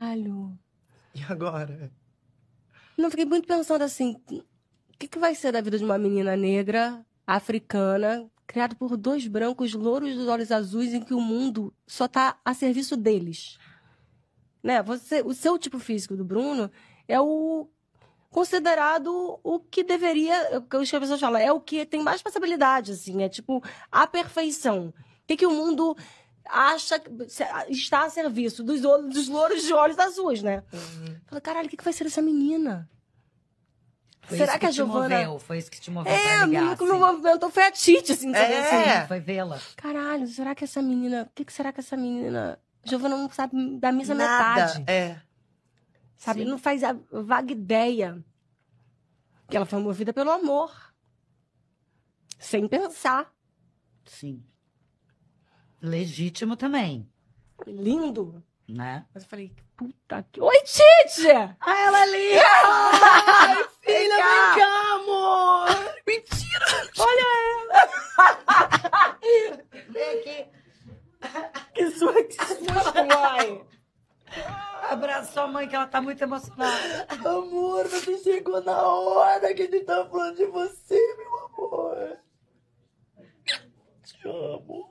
Alho. E agora? Não, fiquei muito pensando assim: o que, que vai ser da vida de uma menina negra, africana, criada por dois brancos louros dos olhos azuis, em que o mundo só está a serviço deles? Né? Você, o seu tipo físico do Bruno é o considerado o que deveria, é que as pessoas falam, é o que tem mais possibilidade, assim, é tipo a perfeição. O que, que o mundo acha está a serviço dos, dos louros de olhos azuis, né? Uhum. Fala, caralho, o que, que vai ser dessa menina? Foi Será que, que a Giovana. Moveu, foi isso que te moveu. É, ligar, assim. me movimentou foi a Tite, assim, é. Assim, foi vê-la. Caralho, será que essa menina. O que, que, será que essa menina. Giovana não sabe da misa Nada, metade. É. Sabe? Sim. Não faz a vaga ideia que ela foi movida pelo amor. Sem pensar. Sim legítimo também. Lindo. Né? Mas eu falei, puta que. Oi, Tite! Ah, ela ali! É ah, Ai, filha, vem cá, amor! Mentira! Olha ela! vem aqui. Que sua que susto, mãe! Abraçou a mãe, que ela tá muito emocionada. Amor, você chegou na hora que a gente tá falando de você, meu amor. Te amo.